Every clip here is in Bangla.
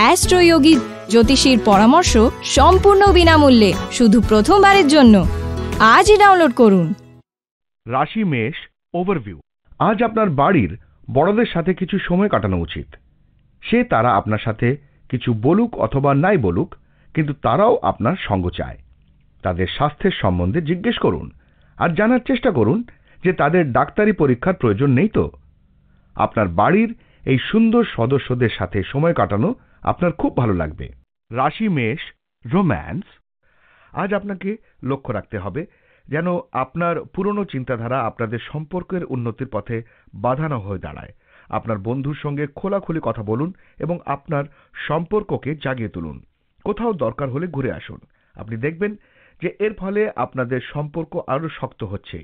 অ্যাস্ট্রোয়োগী জ্যোতিষীর পরামর্শ সম্পূর্ণ বিনামূল্যে শুধু প্রথমবারের জন্য আজই ডাউনলোড করুন রাশি মেষ ওভারভিউ আজ আপনার বাড়ির বড়দের সাথে কিছু সময় কাটানো উচিত সে তারা আপনার সাথে কিছু বলুক অথবা নাই বলুক কিন্তু তারাও আপনার সঙ্গ চায় তাদের স্বাস্থ্যের সম্বন্ধে জিজ্ঞেস করুন আর জানার চেষ্টা করুন যে তাদের ডাক্তারি পরীক্ষার প্রয়োজন নেই তো আপনার বাড়ির এই সুন্দর সদস্যদের সাথে সময় কাটানো আপনার খুব ভালো লাগবে রাশি মেষ রোম্যান্স আজ আপনাকে লক্ষ্য রাখতে হবে যেন আপনার পুরনো চিন্তাধারা আপনাদের সম্পর্কের উন্নতির পথে বাধানো হয়ে দাঁড়ায় আপনার বন্ধুর সঙ্গে খোলাখুলি কথা বলুন এবং আপনার সম্পর্ককে জাগিয়ে তুলুন কোথাও দরকার হলে ঘুরে আসুন আপনি দেখবেন যে এর ফলে আপনাদের সম্পর্ক আরও শক্ত হচ্ছে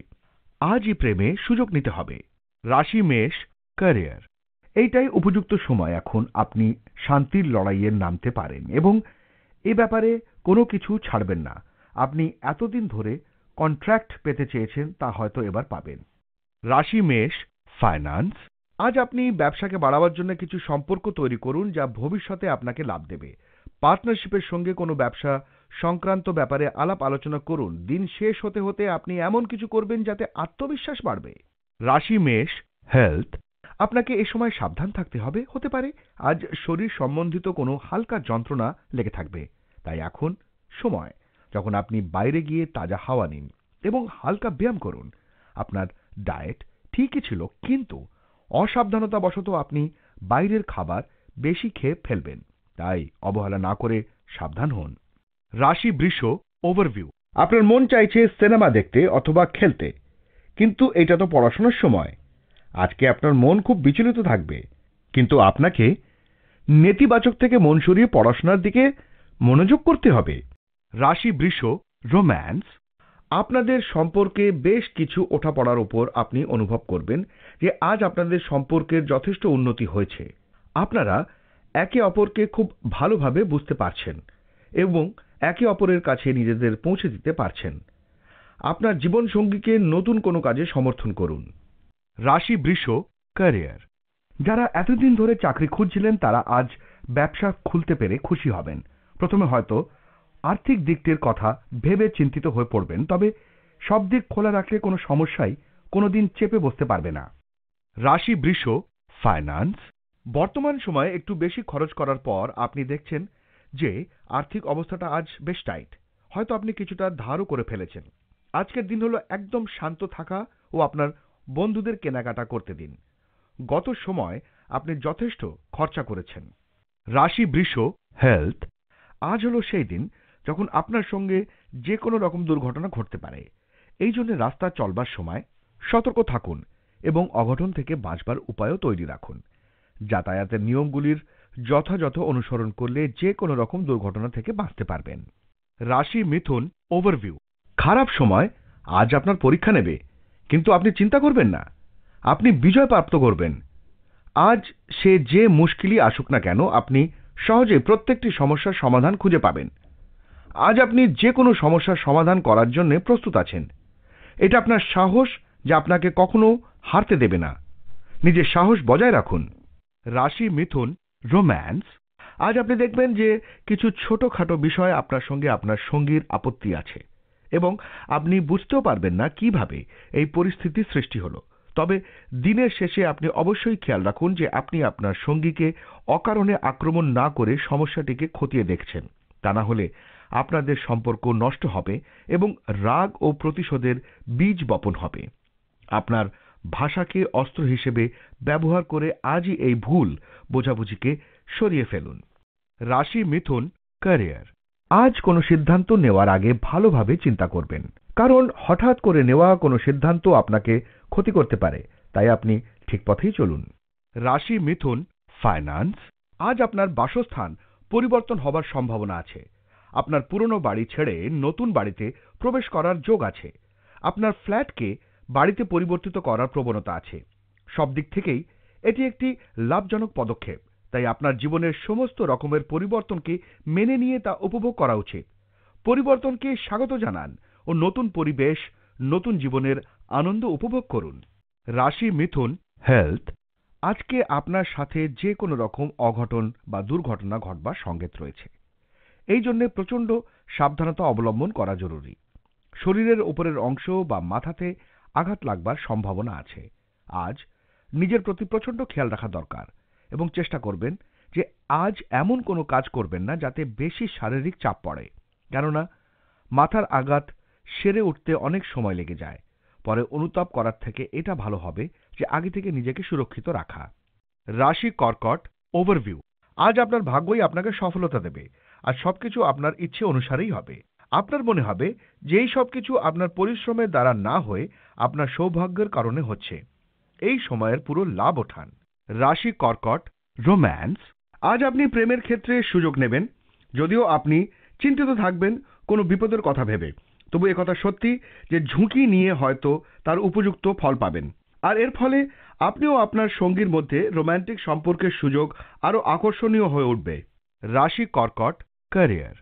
আজই প্রেমে সুযোগ নিতে হবে রাশি মেষ ক্যারিয়ার এইটাই উপযুক্ত সময় এখন আপনি শান্তির লড়াইয়ে নামতে পারেন এবং এ ব্যাপারে কোনো কিছু ছাড়বেন না আপনি এতদিন ধরে কন্ট্রাক্ট পেতে চেয়েছেন তা হয়তো এবার পাবেন রাশি মেষ ফাইন্যান্স আজ আপনি ব্যবসাকে বাড়াবার জন্য কিছু সম্পর্ক তৈরি করুন যা ভবিষ্যতে আপনাকে লাভ দেবে পার্টনারশিপের সঙ্গে কোনো ব্যবসা সংক্রান্ত ব্যাপারে আলাপ আলোচনা করুন দিন শেষ হতে হতে আপনি এমন কিছু করবেন যাতে আত্মবিশ্বাস বাড়বে রাশি মেষ হেলথ আপনাকে এ সময় সাবধান থাকতে হবে হতে পারে আজ শরীর সম্বন্ধিত কোনো হালকা যন্ত্রণা লেগে থাকবে তাই এখন সময় যখন আপনি বাইরে গিয়ে তাজা হাওয়া নিন এবং হালকা ব্যায়াম করুন আপনার ডায়েট ঠিকই ছিল কিন্তু অসাবধানতাবশত আপনি বাইরের খাবার বেশি খেয়ে ফেলবেন তাই অবহেলা না করে সাবধান হন রাশি বৃষ ওভারভিউ আপনার মন চাইছে সিনেমা দেখতে অথবা খেলতে কিন্তু এটা তো পড়াশোনার সময় আজকে আপনার মন খুব বিচলিত থাকবে কিন্তু আপনাকে নেতিবাচক থেকে মন সরিয়ে পড়াশোনার দিকে মনোযোগ করতে হবে রাশি বৃষ রোম্যান্স আপনাদের সম্পর্কে বেশ কিছু ওঠাপড়ার ওপর আপনি অনুভব করবেন যে আজ আপনাদের সম্পর্কের যথেষ্ট উন্নতি হয়েছে আপনারা একে অপরকে খুব ভালোভাবে বুঝতে পারছেন এবং একে অপরের কাছে নিজেদের পৌঁছে দিতে পারছেন আপনার জীবনসঙ্গীকে নতুন কোনো কাজে সমর্থন করুন রাশি বৃষ ক্যারিয়ার যারা এতদিন ধরে চাকরি খুঁজছিলেন তারা আজ ব্যবসা খুলতে পেরে খুশি হবেন প্রথমে হয়তো আর্থিক দিকটির কথা ভেবে চিন্তিত হয়ে পড়বেন তবে সব দিক খোলা রাখলে কোনো সমস্যাই কোনোদিন চেপে বসতে পারবে না রাশি বৃষ ফাইন্যান্স বর্তমান সময়ে একটু বেশি খরচ করার পর আপনি দেখছেন যে আর্থিক অবস্থাটা আজ বেশ টাইট হয়তো আপনি কিছুটা ধারও করে ফেলেছেন আজকের দিন হলো একদম শান্ত থাকা ও আপনার বন্ধুদের কেনাকাটা করতে দিন গত সময় আপনি যথেষ্ট খরচা করেছেন রাশি বৃষ হেলথ আজ হলো সেই দিন যখন আপনার সঙ্গে যে কোনো রকম দুর্ঘটনা ঘটতে পারে এই জন্য রাস্তা চলবার সময় সতর্ক থাকুন এবং অঘটন থেকে বাঁচবার উপায়ও তৈরি রাখুন যাতায়াতের নিয়মগুলির যথাযথ অনুসরণ করলে যে কোনো রকম দুর্ঘটনা থেকে বাঁচতে পারবেন রাশি মিথুন ওভারভিউ খারাপ সময় আজ আপনার পরীক্ষা নেবে কিন্তু আপনি চিন্তা করবেন না আপনি বিজয় প্রাপ্ত করবেন আজ সে যে মুশকিলই আসুক না কেন আপনি সহজে প্রত্যেকটি সমস্যার সমাধান খুঁজে পাবেন আজ আপনি যে কোনো সমস্যার সমাধান করার জন্য প্রস্তুত আছেন এটা আপনার সাহস যা আপনাকে কখনো হারতে দেবে না নিজের সাহস বজায় রাখুন রাশি মিথুন রোম্যান্স আজ আপনি দেখবেন যে কিছু ছোটখাটো বিষয় আপনার সঙ্গে আপনার সঙ্গীর আপত্তি আছে এবং আপনি বুঝতেও পারবেন না কিভাবে এই পরিস্থিতি সৃষ্টি হলো তবে দিনের শেষে আপনি অবশ্যই খেয়াল রাখুন যে আপনি আপনার সঙ্গীকে অকারণে আক্রমণ না করে সমস্যাটিকে খতিয়ে দেখছেন তা না হলে আপনাদের সম্পর্ক নষ্ট হবে এবং রাগ ও প্রতিশোধের বীজ বপন হবে আপনার ভাষাকে অস্ত্র হিসেবে ব্যবহার করে আজই এই ভুল বোঝাবুঝিকে সরিয়ে ফেলুন রাশি মিথুন ক্যারিয়ার আজ কোনো সিদ্ধান্ত নেওয়ার আগে ভালোভাবে চিন্তা করবেন কারণ হঠাৎ করে নেওয়া কোনো সিদ্ধান্ত আপনাকে ক্ষতি করতে পারে তাই আপনি ঠিক পথেই চলুন রাশি মিথুন ফাইন্যান্স আজ আপনার বাসস্থান পরিবর্তন হবার সম্ভাবনা আছে আপনার পুরনো বাড়ি ছেড়ে নতুন বাড়িতে প্রবেশ করার যোগ আছে আপনার ফ্ল্যাটকে বাড়িতে পরিবর্তিত করার প্রবণতা আছে সব দিক থেকেই এটি একটি লাভজনক পদক্ষেপ তাই আপনার জীবনের সমস্ত রকমের পরিবর্তনকে মেনে নিয়ে তা উপভোগ করা উচিত পরিবর্তনকে স্বাগত জানান ও নতুন পরিবেশ নতুন জীবনের আনন্দ উপভোগ করুন রাশি মিথুন হেলথ আজকে আপনার সাথে যে কোনো রকম অঘটন বা দুর্ঘটনা ঘটবার সংকেত রয়েছে এই জন্য প্রচণ্ড সাবধানতা অবলম্বন করা জরুরি শরীরের উপরের অংশ বা মাথাতে আঘাত লাগবার সম্ভাবনা আছে আজ নিজের প্রতি প্রচণ্ড খেয়াল রাখা দরকার এবং চেষ্টা করবেন যে আজ এমন কোনো কাজ করবেন না যাতে বেশি শারীরিক চাপ পড়ে কেননা মাথার আঘাত সেরে উঠতে অনেক সময় লেগে যায় পরে অনুতাপ করার থেকে এটা ভালো হবে যে আগে থেকে নিজেকে সুরক্ষিত রাখা রাশি কর্কট ওভারভিউ আজ আপনার ভাগ্যই আপনাকে সফলতা দেবে আর সবকিছু আপনার ইচ্ছে অনুসারেই হবে আপনার মনে হবে এই সব কিছু আপনার পরিশ্রমের দ্বারা না হয়ে আপনার সৌভাগ্যের কারণে হচ্ছে এই সময়ের পুরো লাভ ওঠান রাশি কর্কট রোম্যান্স আজ আপনি প্রেমের ক্ষেত্রে সুযোগ নেবেন যদিও আপনি চিন্তিত থাকবেন কোনো বিপদের কথা ভেবে তবু কথা সত্যি যে ঝুঁকি নিয়ে হয়তো তার উপযুক্ত ফল পাবেন আর এর ফলে আপনিও আপনার সঙ্গীর মধ্যে রোম্যান্টিক সম্পর্কের সুযোগ আরও আকর্ষণীয় হয়ে উঠবে রাশি কর্কট ক্যারিয়ার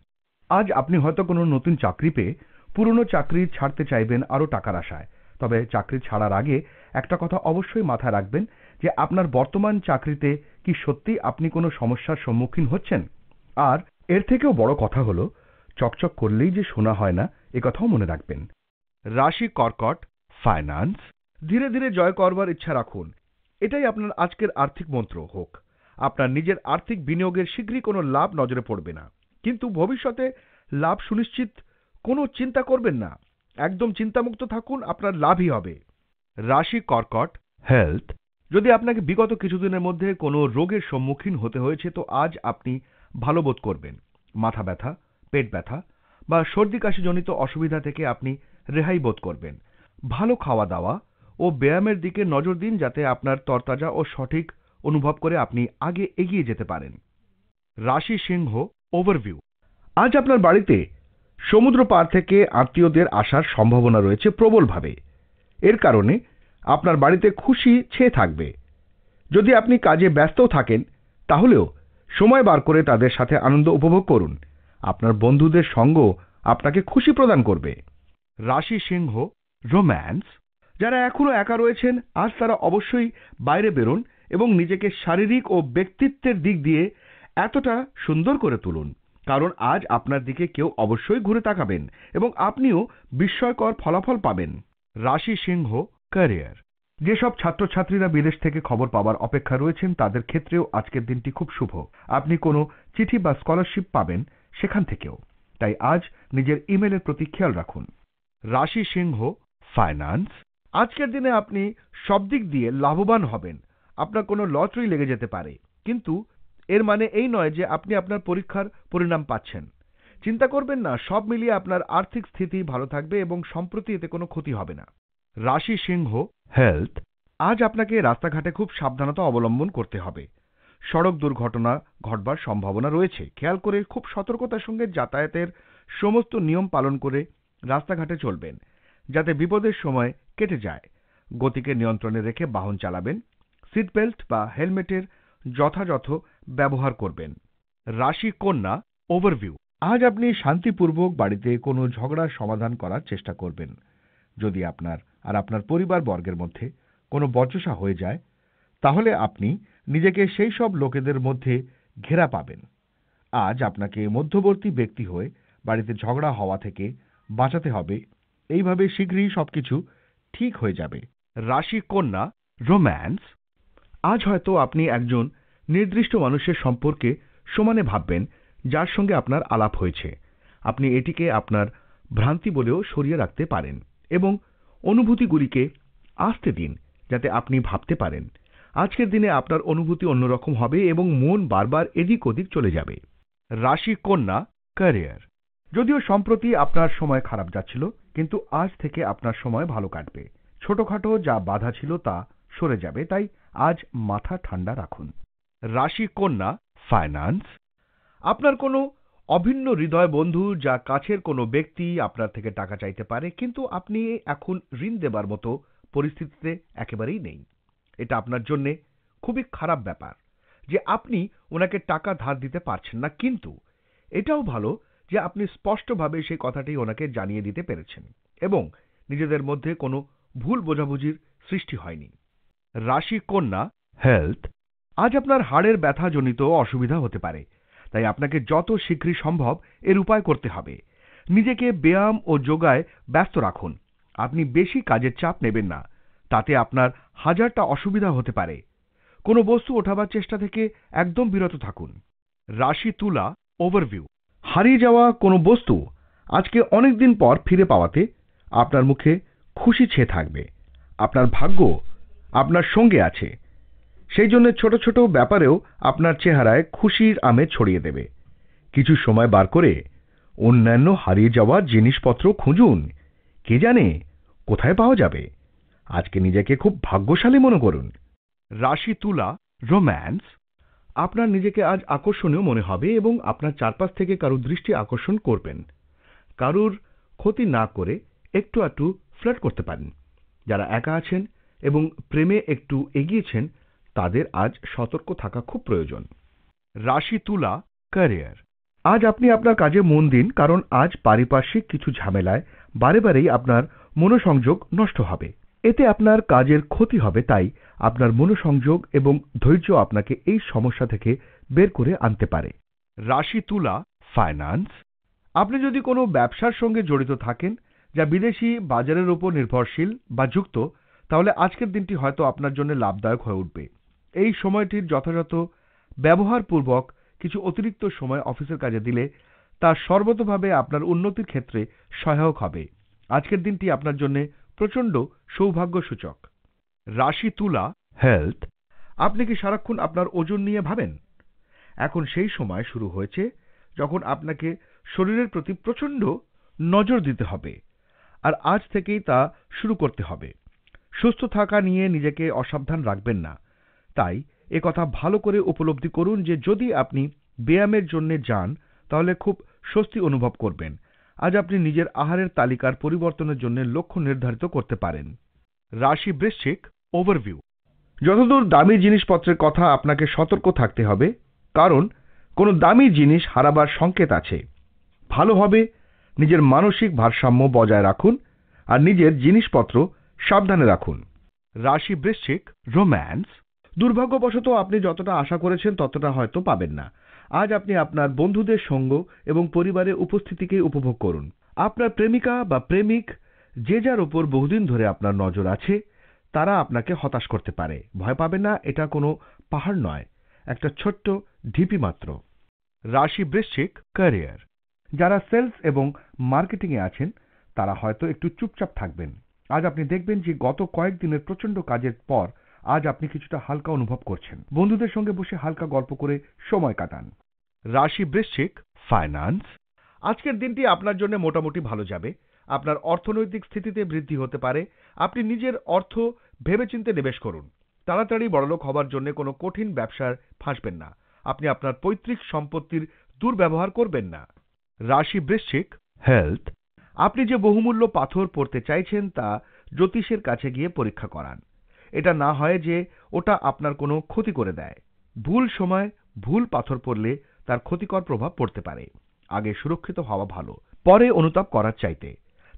আজ আপনি হয়তো কোনো নতুন চাকরি পেয়ে পুরনো চাকরি ছাড়তে চাইবেন আরও টাকার আশায় তবে চাকরি ছাড়ার আগে একটা কথা অবশ্যই মাথায় রাখবেন যে আপনার বর্তমান চাকরিতে কি সত্যি আপনি কোনো সমস্যার সম্মুখীন হচ্ছেন আর এর থেকেও বড় কথা হলো চকচক করলেই যে শোনা হয় না কথাও মনে রাখবেন রাশি কর্কট ফাইন্যান্স ধীরে ধীরে জয় করবার ইচ্ছা রাখুন এটাই আপনার আজকের আর্থিক মন্ত্র হোক আপনার নিজের আর্থিক বিনিয়োগের শীঘ্রই কোনো লাভ নজরে পড়বে না কিন্তু ভবিষ্যতে লাভ সুনিশ্চিত কোনো চিন্তা করবেন না একদম চিন্তামুক্ত থাকুন আপনার লাভই হবে রাশি কর্কট হেলথ যদি আপনাকে বিগত কিছুদিনের মধ্যে কোনো রোগের সম্মুখীন হতে হয়েছে তো আজ আপনি ভালো বোধ করবেন মাথা ব্যথা পেট ব্যথা বা সর্দি কাশিজনিত অসুবিধা থেকে আপনি রেহাই বোধ করবেন ভালো খাওয়া দাওয়া ও ব্যায়ামের দিকে নজর দিন যাতে আপনার তরতাজা ও সঠিক অনুভব করে আপনি আগে এগিয়ে যেতে পারেন রাশি সিংহ ওভারভিউ আজ আপনার বাড়িতে সমুদ্র পার থেকে আত্মীয়দের আসার সম্ভাবনা রয়েছে প্রবলভাবে এর কারণে আপনার বাড়িতে খুশি ছেয়ে থাকবে যদি আপনি কাজে ব্যস্তও থাকেন তাহলেও সময় বার করে তাদের সাথে আনন্দ উপভোগ করুন আপনার বন্ধুদের সঙ্গ আপনাকে খুশি প্রদান করবে রাশি সিংহ রোম্যান্স যারা এখনও একা রয়েছেন আজ তারা অবশ্যই বাইরে বেরোন এবং নিজেকে শারীরিক ও ব্যক্তিত্বের দিক দিয়ে এতটা সুন্দর করে তুলুন কারণ আজ আপনার দিকে কেউ অবশ্যই ঘুরে তাকাবেন এবং আপনিও বিস্ময়কর ফলাফল পাবেন রাশি সিংহ ক্যারিয়ার যেসব ছাত্রছাত্রীরা বিদেশ থেকে খবর পাওয়ার অপেক্ষা রয়েছেন তাদের ক্ষেত্রেও আজকের দিনটি খুব শুভ আপনি কোনো চিঠি বা স্কলারশিপ পাবেন সেখান থেকেও তাই আজ নিজের ইমেলের প্রতি খেয়াল রাখুন রাশি সিংহ ফাইন্যান্স আজকের দিনে আপনি সব দিক দিয়ে লাভবান হবেন আপনার কোনো লটারি লেগে যেতে পারে কিন্তু এর মানে এই নয় যে আপনি আপনার পরীক্ষার পরিণাম পাচ্ছেন চিন্তা করবেন না সব মিলিয়ে আপনার আর্থিক স্থিতি ভালো থাকবে এবং সম্প্রতি এতে কোনো ক্ষতি হবে না রাশি সিংহ হেলথ আজ আপনাকে রাস্তাঘাটে খুব সাবধানতা অবলম্বন করতে হবে সড়ক দুর্ঘটনা ঘটবার সম্ভাবনা রয়েছে খেয়াল করে খুব সতর্কতার সঙ্গে যাতায়াতের সমস্ত নিয়ম পালন করে রাস্তাঘাটে চলবেন যাতে বিপদের সময় কেটে যায় গতিকে নিয়ন্ত্রণে রেখে বাহন চালাবেন সিটবেল্ট বা হেলমেটের যথাযথ ব্যবহার করবেন রাশি কন্যা ওভারভিউ আজ আপনি শান্তিপূর্বক বাড়িতে কোনো ঝগড়া সমাধান করার চেষ্টা করবেন যদি আপনার আর আপনার পরিবার বর্গের মধ্যে কোনো বচসা হয়ে যায় তাহলে আপনি নিজেকে সেই সব লোকেদের মধ্যে ঘেরা পাবেন আজ আপনাকে মধ্যবর্তী ব্যক্তি হয়ে বাড়িতে ঝগড়া হওয়া থেকে বাঁচাতে হবে এইভাবে শীঘ্রই সবকিছু ঠিক হয়ে যাবে রাশি কন্যা রোম্যান্স আজ হয়তো আপনি একজন নির্দিষ্ট মানুষের সম্পর্কে সমানে ভাববেন যার সঙ্গে আপনার আলাপ হয়েছে আপনি এটিকে আপনার ভ্রান্তি বলেও সরিয়ে রাখতে পারেন এবং অনুভূতিগুলিকে আসতে দিন যাতে আপনি ভাবতে পারেন আজকের দিনে আপনার অনুভূতি অন্যরকম হবে এবং মন বারবার এদিক ওদিক চলে যাবে রাশি কন্যা ক্যারিয়ার যদিও সম্প্রতি আপনার সময় খারাপ যাচ্ছিল কিন্তু আজ থেকে আপনার সময় ভালো কাটবে ছোটখাটো যা বাধা ছিল তা সরে যাবে তাই আজ মাথা ঠান্ডা রাখুন রাশি কন্যা ফাইন্যান্স আপনার কোনো অভিন্ন হৃদয় বন্ধু যা কাছের কোনো ব্যক্তি আপনার থেকে টাকা চাইতে পারে কিন্তু আপনি এখন ঋণ দেবার মতো পরিস্থিতিতে একেবারেই নেই এটা আপনার জন্যে খুবই খারাপ ব্যাপার যে আপনি ওনাকে টাকা ধার দিতে পারছেন না কিন্তু এটাও ভালো যে আপনি স্পষ্টভাবে সেই কথাটি ওনাকে জানিয়ে দিতে পেরেছেন এবং নিজেদের মধ্যে কোনো ভুল বোঝাবুঝির সৃষ্টি হয়নি রাশি কন্যা হেলথ আজ আপনার হাড়ের ব্যথাজনিত অসুবিধা হতে পারে তাই আপনাকে যত শীঘ্রই সম্ভব এর উপায় করতে হবে নিজেকে ব্যায়াম ও যোগায় ব্যস্ত রাখুন আপনি বেশি কাজের চাপ নেবেন না তাতে আপনার হাজারটা অসুবিধা হতে পারে কোনো বস্তু ওঠাবার চেষ্টা থেকে একদম বিরত থাকুন রাশি তুলা ওভারভিউ হারিয়ে যাওয়া কোনো বস্তু আজকে অনেক দিন পর ফিরে পাওয়াতে আপনার মুখে খুশি ছেয়ে থাকবে আপনার ভাগ্য আপনার সঙ্গে আছে সেই জন্য ছোট ছোট ব্যাপারেও আপনার চেহারায় খুশির আমে ছড়িয়ে দেবে কিছু সময় বার করে অন্যান্য হারিয়ে যাওয়া জিনিসপত্র খুঁজুন কে জানে কোথায় পাওয়া যাবে আজকে নিজেকে খুব ভাগ্যশালী মনে করুন রাশি তুলা রোম্যান্স আপনার নিজেকে আজ আকর্ষণীয় মনে হবে এবং আপনার চারপাশ থেকে কারুর দৃষ্টি আকর্ষণ করবেন কারুর ক্ষতি না করে একটু একটু ফ্লার্ট করতে পারেন যারা একা আছেন এবং প্রেমে একটু এগিয়েছেন তাদের আজ সতর্ক থাকা খুব প্রয়োজন রাশি তুলা ক্যারিয়ার আজ আপনি আপনার কাজে মন দিন কারণ আজ পারিপার্শ্বিক কিছু ঝামেলায় বারে বারেই আপনার মনোসংযোগ নষ্ট হবে এতে আপনার কাজের ক্ষতি হবে তাই আপনার মনোসংযোগ এবং ধৈর্য আপনাকে এই সমস্যা থেকে বের করে আনতে পারে রাশি তুলা ফাইন্যান্স আপনি যদি কোনো ব্যবসার সঙ্গে জড়িত থাকেন যা বিদেশি বাজারের উপর নির্ভরশীল বা যুক্ত তাহলে আজকের দিনটি হয়তো আপনার জন্য লাভদায়ক হয়ে উঠবে এই সময়টির যথাযথ ব্যবহারপূর্বক কিছু অতিরিক্ত সময় অফিসের কাজে দিলে তা সর্বতভাবে আপনার উন্নতির ক্ষেত্রে সহায়ক হবে আজকের দিনটি আপনার জন্য প্রচণ্ড সৌভাগ্যসূচক রাশি তুলা হেলথ আপনি কি সারাক্ষণ আপনার ওজন নিয়ে ভাবেন এখন সেই সময় শুরু হয়েছে যখন আপনাকে শরীরের প্রতি প্রচণ্ড নজর দিতে হবে আর আজ থেকেই তা শুরু করতে হবে সুস্থ থাকা নিয়ে নিজেকে অসাবধান রাখবেন না তাই কথা ভালো করে উপলব্ধি করুন যে যদি আপনি ব্যায়ামের জন্য যান তাহলে খুব স্বস্তি অনুভব করবেন আজ আপনি নিজের আহারের তালিকার পরিবর্তনের জন্য লক্ষ্য নির্ধারিত করতে পারেন রাশি বৃশ্চিক ওভারভিউ যতদূর দামি জিনিসপত্রের কথা আপনাকে সতর্ক থাকতে হবে কারণ কোনো দামি জিনিস হারাবার সংকেত আছে ভালোভাবে নিজের মানসিক ভারসাম্য বজায় রাখুন আর নিজের জিনিসপত্র সাবধানে রাখুন রাশি বৃশ্চিক রোম্যান্স দুর্ভাগ্যবশত আপনি যতটা আশা করেছেন ততটা হয়তো পাবেন না আজ আপনি আপনার বন্ধুদের সঙ্গ এবং পরিবারের উপস্থিতিকে উপভোগ করুন আপনার প্রেমিকা বা প্রেমিক যে যার ওপর বহুদিন ধরে আপনার নজর আছে তারা আপনাকে হতাশ করতে পারে ভয় পাবে না এটা কোনো পাহাড় নয় একটা ছোট্ট ঢিপি মাত্র রাশি বৃশ্চিক ক্যারিয়ার যারা সেলস এবং মার্কেটিংয়ে আছেন তারা হয়তো একটু চুপচাপ থাকবেন আজ আপনি দেখবেন যে গত কয়েকদিনের প্রচণ্ড কাজের পর আজ আপনি কিছুটা হালকা অনুভব করছেন বন্ধুদের সঙ্গে বসে হালকা গল্প করে সময় কাটান রাশি বৃশ্চিক ফাইন্যান্স আজকের দিনটি আপনার জন্য মোটামুটি ভালো যাবে আপনার অর্থনৈতিক স্থিতিতে বৃদ্ধি হতে পারে আপনি নিজের অর্থ ভেবেচিন্তে নিবেশ করুন তাড়াতাড়ি বড়লোক হবার জন্য কোনো কঠিন ব্যবসার ফাঁসবেন না আপনি আপনার পৈতৃক সম্পত্তির দুর্ব্যবহার করবেন না রাশি বৃশ্চিক হেলথ আপনি যে বহুমূল্য পাথর পড়তে চাইছেন তা জ্যোতিষের কাছে গিয়ে পরীক্ষা করান এটা না হয় যে ওটা আপনার কোনো ক্ষতি করে দেয় ভুল সময় ভুল পাথর পড়লে তার ক্ষতিকর প্রভাব পড়তে পারে আগে সুরক্ষিত হওয়া ভালো পরে অনুতাপ করার চাইতে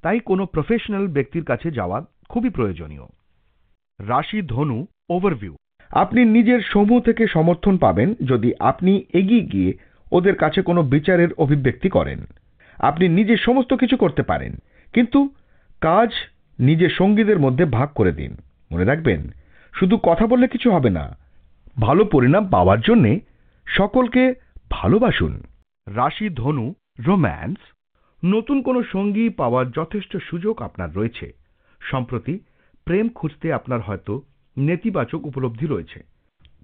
তাই কোনো প্রফেশনাল ব্যক্তির কাছে যাওয়া খুবই প্রয়োজনীয় রাশি ধনু ওভারভিউ আপনি নিজের সমূহ থেকে সমর্থন পাবেন যদি আপনি এগিয়ে গিয়ে ওদের কাছে কোনো বিচারের অভিব্যক্তি করেন আপনি নিজে সমস্ত কিছু করতে পারেন কিন্তু কাজ নিজের সঙ্গীদের মধ্যে ভাগ করে দিন মনে রাখবেন শুধু কথা বললে কিছু হবে না ভালো পরিণাম পাওয়ার জন্যে সকলকে ভালোবাসুন রাশি ধনু রোম্যান্স নতুন কোনো সঙ্গী পাওয়ার যথেষ্ট সুযোগ আপনার রয়েছে সম্প্রতি প্রেম খুঁজতে আপনার হয়তো নেতিবাচক উপলব্ধি রয়েছে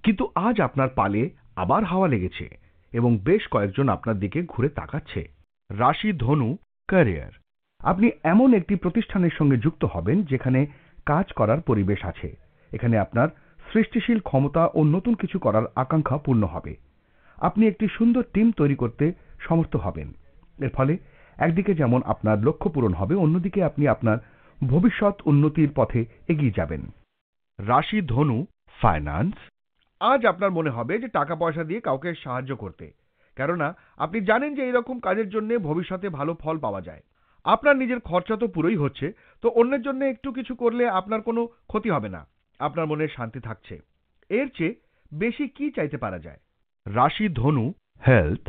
কিন্তু আজ আপনার পালে আবার হাওয়া লেগেছে এবং বেশ কয়েকজন আপনার দিকে ঘুরে তাকাচ্ছে রাশি ধনু ক্যারিয়ার আপনি এমন একটি প্রতিষ্ঠানের সঙ্গে যুক্ত হবেন যেখানে কাজ করার পরিবেশ আছে এখানে আপনার সৃষ্টিশীল ক্ষমতা ও নতুন কিছু করার আকাঙ্ক্ষা পূর্ণ হবে আপনি একটি সুন্দর টিম তৈরি করতে সমর্থ হবেন এর ফলে একদিকে যেমন আপনার লক্ষ্য পূরণ হবে অন্যদিকে আপনি আপনার ভবিষ্যৎ উন্নতির পথে এগিয়ে যাবেন রাশি ধনু ফাইন্যান্স আজ আপনার মনে হবে যে টাকা পয়সা দিয়ে কাউকে সাহায্য করতে কেননা আপনি জানেন যে এইরকম কাজের জন্য ভবিষ্যতে ভালো ফল পাওয়া যায় আপনার নিজের খরচা তো পুরোই হচ্ছে তো অন্যের জন্য একটু কিছু করলে আপনার কোনো ক্ষতি হবে না আপনার মনে শান্তি থাকছে এর চেয়ে বেশি কি চাইতে পারা যায় রাশি ধনু হেলথ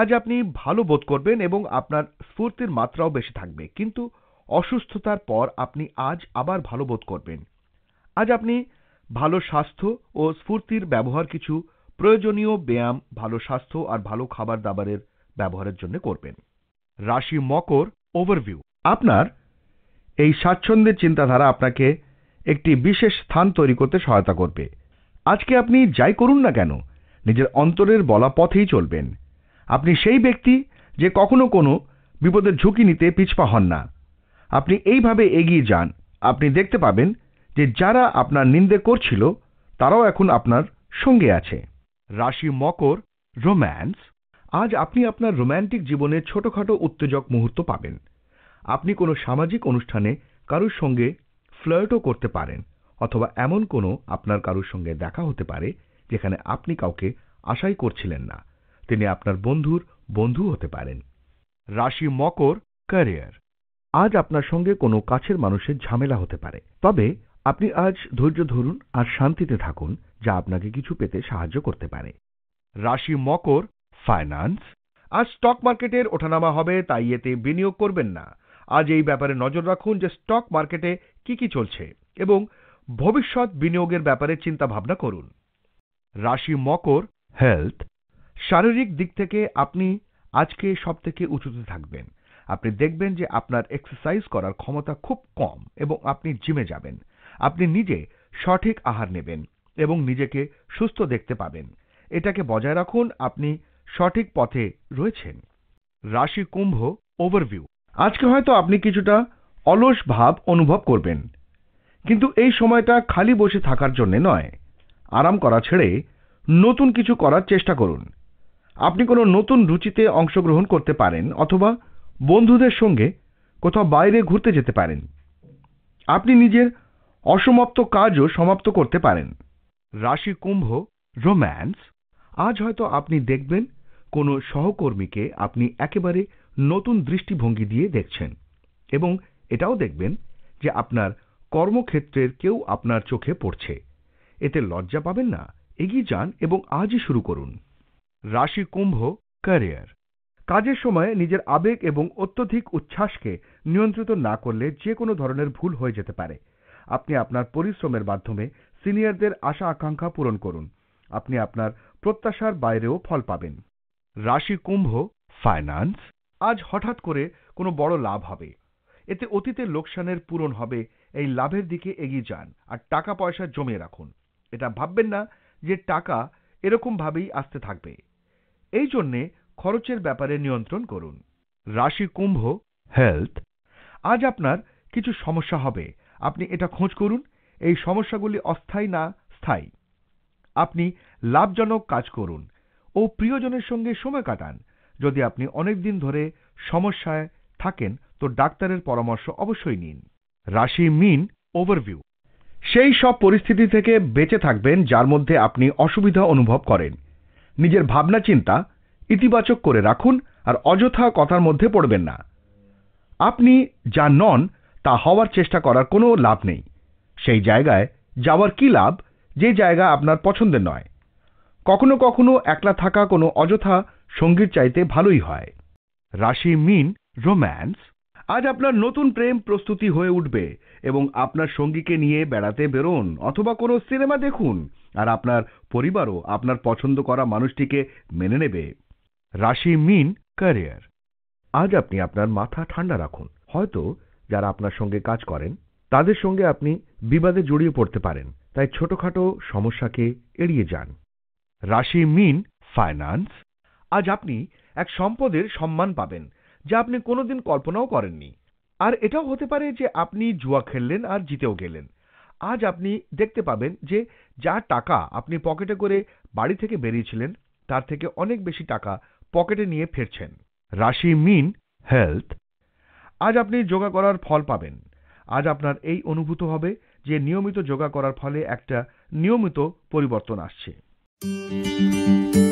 আজ আপনি ভালো বোধ করবেন এবং আপনার স্ফূর্তির মাত্রাও বেশি থাকবে কিন্তু অসুস্থতার পর আপনি আজ আবার ভালো বোধ করবেন আজ আপনি ভালো স্বাস্থ্য ও স্ফূর্তির ব্যবহার কিছু প্রয়োজনীয় ব্যায়াম ভালো স্বাস্থ্য আর ভালো খাবার দাবারের ব্যবহারের জন্য করবেন রাশি মকর ওভারভিউ আপনার এই স্বাচ্ছন্দ্যের চিন্তাধারা আপনাকে একটি বিশেষ স্থান তৈরি করতে সহায়তা করবে আজকে আপনি যাই করুন না কেন নিজের অন্তরের বলা পথেই চলবেন আপনি সেই ব্যক্তি যে কখনো কোনো বিপদের ঝুঁকি নিতে পিছপা হন না আপনি এইভাবে এগিয়ে যান আপনি দেখতে পাবেন যে যারা আপনার নিন্দে করছিল তারাও এখন আপনার সঙ্গে আছে রাশি মকর রোম্যান্স আজ আপনি আপনার রোম্যান্টিক জীবনের ছোটখাটো উত্তেজক মুহূর্ত পাবেন আপনি কোনো সামাজিক অনুষ্ঠানে কারুর সঙ্গে ফ্লার্টও করতে পারেন অথবা এমন কোনো আপনার কারুর সঙ্গে দেখা হতে পারে যেখানে আপনি কাউকে আশাই করছিলেন না তিনি আপনার বন্ধুর বন্ধু হতে পারেন রাশি মকর ক্যারিয়ার আজ আপনার সঙ্গে কোনো কাছের মানুষের ঝামেলা হতে পারে তবে আপনি আজ ধৈর্য ধরুন আর শান্তিতে থাকুন যা আপনাকে কিছু পেতে সাহায্য করতে পারে রাশি মকর ফাইন্যান্স আজ স্টক মার্কেটের ওঠানামা হবে তাই এতে বিনিয়োগ করবেন না আজ এই ব্যাপারে নজর রাখুন যে স্টক মার্কেটে কি কি চলছে এবং ভবিষ্যৎ বিনিয়োগের ব্যাপারে চিন্তা ভাবনা করুন রাশি মকর হেলথ শারীরিক দিক থেকে আপনি আজকে সব থেকে উঁচুতে থাকবেন আপনি দেখবেন যে আপনার এক্সারসাইজ করার ক্ষমতা খুব কম এবং আপনি জিমে যাবেন আপনি নিজে সঠিক আহার নেবেন এবং নিজেকে সুস্থ দেখতে পাবেন এটাকে বজায় রাখুন আপনি সঠিক পথে রয়েছেন রাশি কুম্ভ ওভারভিউ আজকে হয়তো আপনি কিছুটা অলস ভাব অনুভব করবেন কিন্তু এই সময়টা খালি বসে থাকার জন্য নয় আরাম করা ছেড়ে নতুন কিছু করার চেষ্টা করুন আপনি কোনো নতুন রুচিতে অংশগ্রহণ করতে পারেন অথবা বন্ধুদের সঙ্গে কোথাও বাইরে ঘুরতে যেতে পারেন আপনি নিজের অসমাপ্ত কাজও সমাপ্ত করতে পারেন রাশি কুম্ভ রোম্যান্স আজ হয়তো আপনি দেখবেন কোনো সহকর্মীকে আপনি একেবারে নতুন দৃষ্টিভঙ্গি দিয়ে দেখছেন এবং এটাও দেখবেন যে আপনার কর্মক্ষেত্রের কেউ আপনার চোখে পড়ছে এতে লজ্জা পাবেন না এগিয়ে যান এবং আজই শুরু করুন রাশি কুম্ভ ক্যারিয়ার কাজের সময় নিজের আবেগ এবং অত্যধিক উচ্ছ্বাসকে নিয়ন্ত্রিত না করলে যে কোনো ধরনের ভুল হয়ে যেতে পারে আপনি আপনার পরিশ্রমের মাধ্যমে সিনিয়রদের আশা আকাঙ্ক্ষা পূরণ করুন আপনি আপনার প্রত্যাশার বাইরেও ফল পাবেন রাশি কুম্ভ ফাইন্যান্স আজ হঠাৎ করে কোনো বড় লাভ হবে এতে অতীতের লোকসানের পূরণ হবে এই লাভের দিকে এগিয়ে যান আর টাকা পয়সা জমিয়ে রাখুন এটা ভাববেন না যে টাকা এরকমভাবেই আসতে থাকবে এই জন্যে খরচের ব্যাপারে নিয়ন্ত্রণ করুন রাশি কুম্ভ হেলথ আজ আপনার কিছু সমস্যা হবে আপনি এটা খোঁজ করুন এই সমস্যাগুলি অস্থায়ী না স্থায়ী আপনি লাভজনক কাজ করুন ও প্রিয়জনের সঙ্গে সময় কাটান যদি আপনি অনেক দিন ধরে সমস্যায় থাকেন তো ডাক্তারের পরামর্শ অবশ্যই নিন রাশি মিন ওভারভিউ সেই সব পরিস্থিতি থেকে বেঁচে থাকবেন যার মধ্যে আপনি অসুবিধা অনুভব করেন নিজের ভাবনা চিন্তা ইতিবাচক করে রাখুন আর অযথা কথার মধ্যে পড়বেন না আপনি যা নন তা হওয়ার চেষ্টা করার কোনো লাভ নেই সেই জায়গায় যাওয়ার কি লাভ যে জায়গা আপনার পছন্দের নয় কখনো কখনো একলা থাকা কোনো অযথা সঙ্গীর চাইতে ভালোই হয় রাশি মিন রোম্যান্স আজ আপনার নতুন প্রেম প্রস্তুতি হয়ে উঠবে এবং আপনার সঙ্গীকে নিয়ে বেড়াতে বেরোন অথবা কোনো সিনেমা দেখুন আর আপনার পরিবারও আপনার পছন্দ করা মানুষটিকে মেনে নেবে রাশি মিন ক্যারিয়ার আজ আপনি আপনার মাথা ঠান্ডা রাখুন হয়তো যারা আপনার সঙ্গে কাজ করেন তাদের সঙ্গে আপনি বিবাদে জড়িয়ে পড়তে পারেন তাই ছোটখাটো সমস্যাকে এড়িয়ে যান রাশি মিন ফাইন্যান্স আজ আপনি এক সম্পদের সম্মান পাবেন যা আপনি কোনোদিন কল্পনাও করেননি আর এটাও হতে পারে যে আপনি জুয়া খেললেন আর জিতেও গেলেন আজ আপনি দেখতে পাবেন যে যা টাকা আপনি পকেটে করে বাড়ি থেকে বেরিয়েছিলেন তার থেকে অনেক বেশি টাকা পকেটে নিয়ে ফিরছেন রাশি মিন হেলথ আজ আপনি যোগা করার ফল পাবেন আজ আপনার এই অনুভূত হবে যে নিয়মিত যোগা করার ফলে একটা নিয়মিত পরিবর্তন আসছে Música